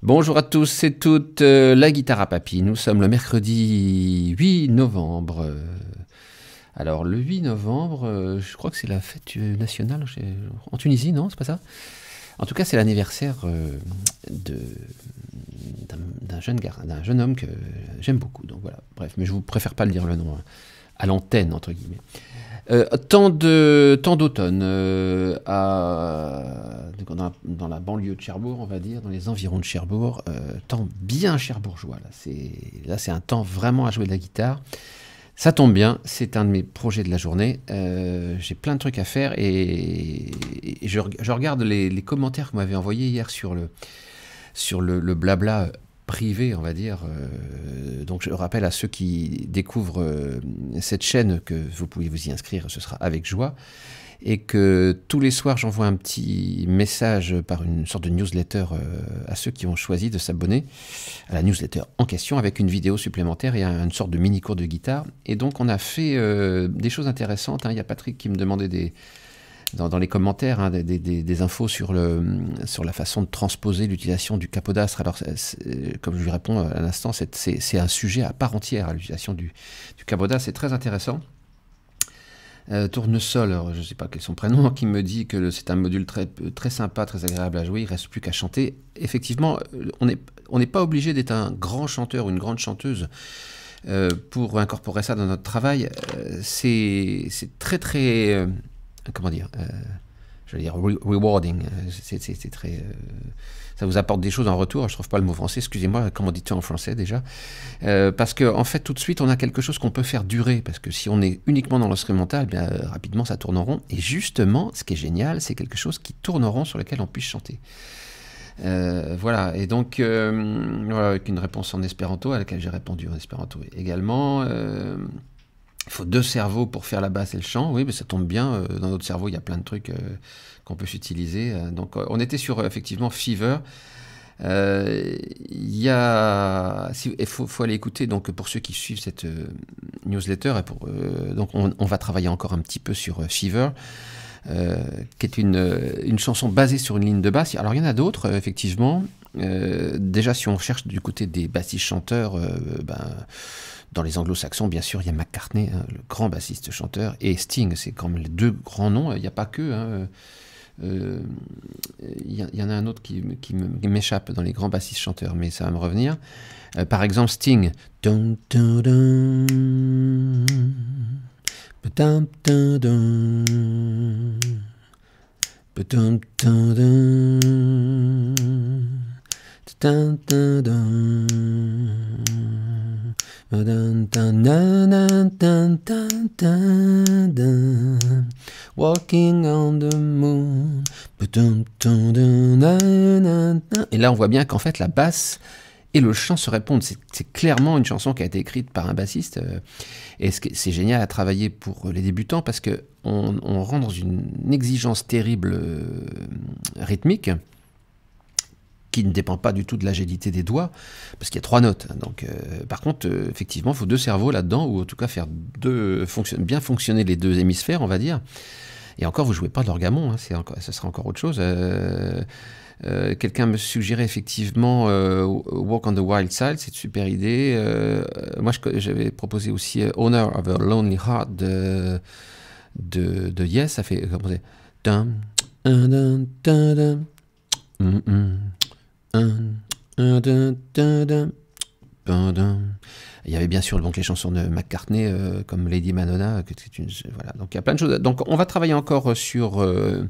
Bonjour à tous et toutes, euh, la guitare à papy. Nous sommes le mercredi 8 novembre. Alors, le 8 novembre, euh, je crois que c'est la fête nationale en Tunisie, non C'est pas ça En tout cas, c'est l'anniversaire euh, d'un jeune, jeune homme que j'aime beaucoup. Donc voilà, bref, mais je vous préfère pas le dire le nom. Hein à l'antenne, entre guillemets. Euh, tant de temps d'automne euh, dans, dans, la banlieue de Cherbourg, on va dire, dans les environs de Cherbourg, euh, temps bien cherbourgeois. Là, c'est là, c'est un temps vraiment à jouer de la guitare. Ça tombe bien, c'est un de mes projets de la journée. Euh, j'ai plein de trucs à faire et, je, regarde les, commentaires que vous m'avez envoyés hier sur le sur le, le blabla privé, on va dire, euh, donc je rappelle à ceux qui découvrent euh, cette chaîne que vous pouvez vous y inscrire, ce sera avec joie et que tous les soirs j'envoie un petit message par une sorte de newsletter euh, à ceux qui ont choisi de s'abonner à la newsletter en question avec une vidéo supplémentaire et une sorte de mini cours de guitare. Et donc on a fait euh, des choses intéressantes. Hein. Il y a Patrick qui me demandait des, dans, les commentaires hein, des, infos sur, le, sur la façon de transposer l'utilisation du capodastre. Alors, comme je lui réponds à l'instant, c'est un sujet à part entière, hein, l'utilisation du, du capodastre. C'est très intéressant. Euh, Tournesol, je ne sais pas quel est son prénom, qui me dit que c'est un module très, très sympa, très agréable à jouer, il ne reste plus qu'à chanter. Effectivement, on n'est on pas obligé d'être un grand chanteur ou une grande chanteuse euh, pour incorporer ça dans notre travail. Euh, c'est très très comment dire, euh, je veux dire, rewarding. Euh, c'est très. Euh, ça vous apporte des choses en retour. Je ne trouve pas le mot français. Excusez-moi, comment dit-on en français déjà Parce que en fait, tout de suite, on a quelque chose qu'on peut faire durer. Parce que si on est uniquement dans l'instrumental, eh rapidement, ça tourne en rond. Et justement, ce qui est génial, c'est quelque chose qui tourne en rond sur lequel on puisse chanter. voilà, et donc, avec une réponse en espéranto, à laquelle j'ai répondu en espéranto également il faut deux cerveaux pour faire la basse et le chant. Oui, mais ça tombe bien. Euh, dans notre cerveau, il y a plein de trucs euh, qu'on peut s'utiliser. Euh, donc, on était sur effectivement Fever. Il y faut, aller écouter. Donc, pour ceux qui suivent cette newsletter, et pour, donc on, va travailler encore un petit peu sur Fever. qui est une, une, chanson basée sur une ligne de basse. Alors il y en a d'autres, effectivement déjà, si on cherche du côté des bassistes chanteurs, ben, dans les anglo-saxons, bien sûr, il y a McCartney, le grand bassiste chanteur, et Sting, c'est quand même les deux grands noms, il n'y a pas que. il y, en a un autre qui, m'échappe dans les grands bassistes chanteurs, mais ça va me revenir. par exemple, Sting. Walking Et là, on voit bien qu'en fait, la basse et le chant se répondent. C'est clairement une chanson qui a été écrite par un bassiste. Et c'est génial à travailler pour les débutants parce que on, rentre dans une exigence terrible rythmique qui ne dépend pas du tout de l'agilité des doigts, parce qu'il y a trois notes. donc, par contre, effectivement, il faut deux cerveaux là-dedans, ou en tout cas faire deux, bien fonctionner les deux hémisphères, on va dire. Et encore, vous jouez pas de l'orgamon, hein, ça sera encore autre chose. Quelqu'un me suggérait effectivement Walk on the Wild Side, c'est une super idée. moi, j'avais proposé aussi Honor of a Lonely Heart de, de, Yes, ça fait. Comment il y avait bien sûr donc les chansons de McCartney euh, comme Lady Madonna. Que, une, voilà. Donc il y a plein de choses. Donc on va travailler encore euh, sur euh,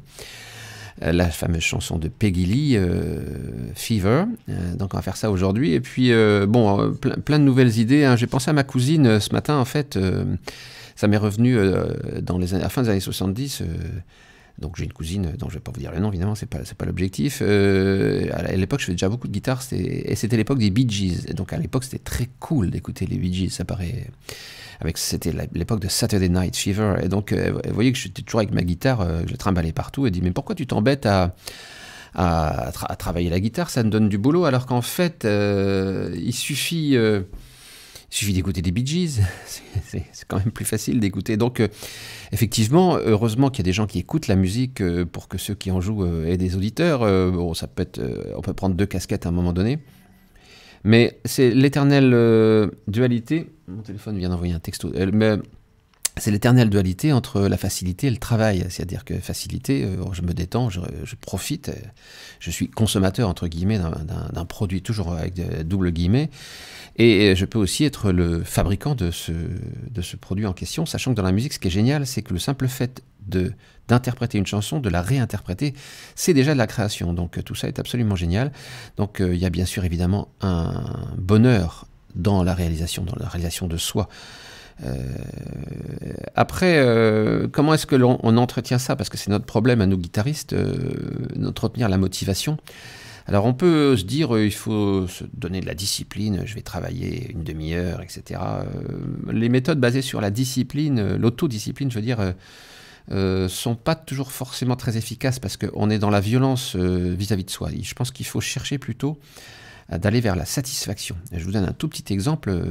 la fameuse chanson de Peggy Lee, Fever. donc on va faire ça aujourd'hui. Et puis bon, plein, de nouvelles idées. Hein. J'ai pensé à ma cousine ce matin en fait. ça m'est revenu dans les à la fin des années 70 donc j'ai une cousine euh, dont je ne vais pas vous dire le nom, évidemment, c'est pas, pas l'objectif. Euh, à l'époque, je faisais déjà beaucoup de guitare, et c'était l'époque des Bee Gees. donc à l'époque, c'était très cool d'écouter les Bee Gees, ça paraît. c'était l'époque de Saturday Night Fever. Et donc, euh, vous voyez que j'étais toujours avec ma guitare, je la trimballais partout et dit Mais pourquoi tu t'embêtes à. travailler la guitare, ça me donne du boulot, alors qu'en fait, il suffit il suffit d'écouter des Bee Gees, c'est quand même plus facile d'écouter. Donc, euh, effectivement, heureusement qu'il y a des gens qui écoutent la musique euh, pour que ceux qui en jouent euh, aient des auditeurs. bon, ça peut être, on peut prendre deux casquettes à un moment donné. Mais c'est l'éternelle dualité. Mon téléphone vient d'envoyer un texto c'est l'éternelle dualité entre la facilité et le travail. C'est-à-dire que facilité, euh, je me détends, je, profite, euh, je suis consommateur, entre guillemets, d'un produit, toujours avec double guillemets. Et je peux aussi être le fabricant de ce, de ce produit en question, sachant que dans la musique, ce qui est génial, c'est que le simple fait d'interpréter une chanson, de la réinterpréter, c'est déjà de la création. Donc euh, tout ça est absolument génial. Donc il y a bien sûr évidemment un bonheur dans la réalisation, dans la réalisation de soi. Euh, après, euh, comment est-ce que l'on entretient ça Parce que c'est notre problème à nous guitaristes, euh, d'entretenir la motivation. Alors on peut se dire il faut se donner de la discipline, je vais travailler une demi-heure, etc. Les méthodes basées sur la discipline, l'autodiscipline, je veux dire, sont pas toujours forcément très efficaces parce qu'on est dans la violence vis à -vis de soi. Je pense qu'il faut chercher plutôt d'aller vers la satisfaction. Je vous donne un tout petit exemple. Euh,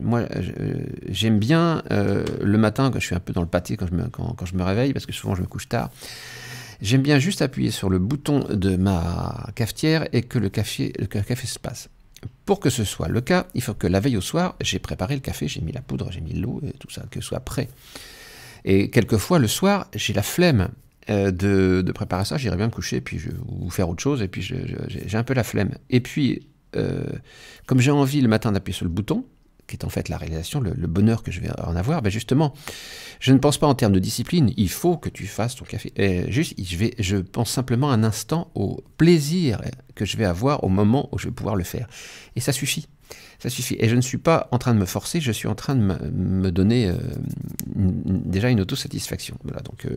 moi, euh, j'aime bien euh, le matin, quand je suis un peu dans le pâté, quand je, me, quand, je me réveille, parce que souvent je me couche tard, j'aime bien juste appuyer sur le bouton de ma cafetière et que le café, le café se passe. Pour que ce soit le cas, il faut que la veille au soir, j'ai préparé le café, j'ai mis la poudre, j'ai mis l'eau, et tout ça, que ce soit prêt. Et quelquefois, le soir, j'ai la flemme euh, de, préparer ça, j'irai bien me coucher puis je, ou faire autre chose, et puis j'ai un peu la flemme. Et puis, euh, comme j'ai envie le matin d'appuyer sur le bouton, qui est en fait la réalisation, le, bonheur que je vais en avoir, ben justement, je ne pense pas en termes de discipline, il faut que tu fasses ton café. juste, je, vais, je pense simplement un instant au plaisir que je vais avoir au moment où je vais pouvoir le faire. Et ça suffit ça suffit. Et je ne suis pas en train de me forcer, je suis en train de me donner euh, déjà une autosatisfaction. Voilà, donc euh,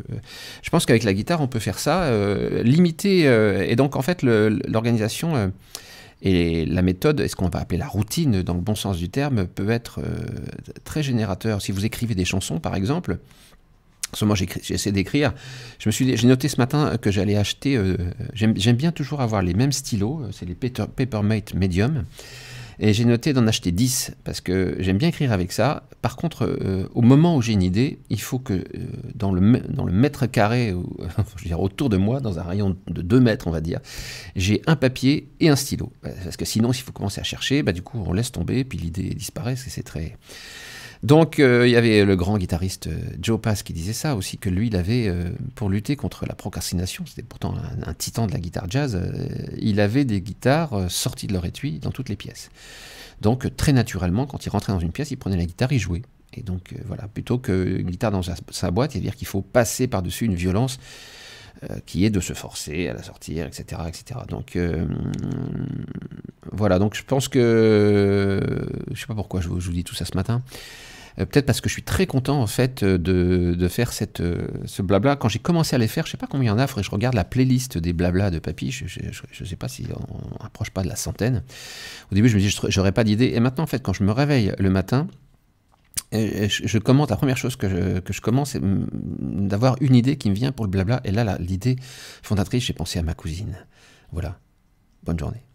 je pense qu'avec la guitare, on peut faire ça, euh, limiter, et donc en fait l'organisation et la méthode, est-ce qu'on va appeler la routine dans le bon sens du terme, peut être très générateur. Si vous écrivez des chansons, par exemple, moi j'essaie d'écrire. Je me suis, j'ai noté ce matin que j'allais acheter. j'aime bien toujours avoir les mêmes stylos. C'est les Paper, Papermate Medium. Et j'ai noté d'en acheter 10 parce que j'aime bien écrire avec ça. Par contre, euh, au moment où j'ai une idée, il faut que euh, dans, le, dans le mètre carré, je veux dire, autour de moi, dans un rayon de 2 mètres, on va dire, j'ai un papier et un stylo. Parce que sinon, s'il faut commencer à chercher, bah, du coup, on laisse tomber, puis l'idée disparaît, c'est très donc euh, il y avait le grand guitariste euh, Joe Pass qui disait ça aussi, que lui, il avait, euh, pour lutter contre la procrastination, c'était pourtant un, titan de la guitare jazz, il avait des guitares sorties de leur étui dans toutes les pièces. Donc très naturellement, quand il rentrait dans une pièce, il prenait la guitare, et jouait. Et donc voilà, plutôt que guitare dans sa, boîte, il dire qu'il faut passer par-dessus une violence qui est de se forcer à la sortir, etc. etc. Donc, voilà, donc je pense que. Je sais pas pourquoi je vous, dis tout ça ce matin. Euh, peut-être parce que je suis très content en fait euh, de, faire cette, euh, ce blabla. Quand j'ai commencé à les faire, je ne sais pas combien il y en a, je regarde la playlist des blablas de papy. Je, ne sais pas si on, approche pas de la centaine. Au début, je me dis, j'aurais pas d'idée. Et maintenant, en fait, quand je me réveille le matin, je, commente, la première chose que que je commence, c'est d'avoir une idée qui me vient pour le blabla. Et là, l'idée fondatrice, j'ai pensé à ma cousine. Voilà. Bonne journée.